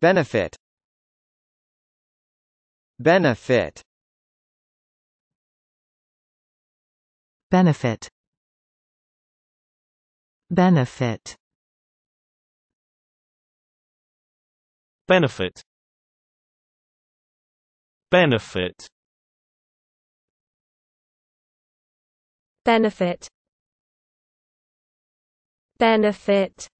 Benefit Benefit Benefit Benefit Benefit Benefit Benefit Benefit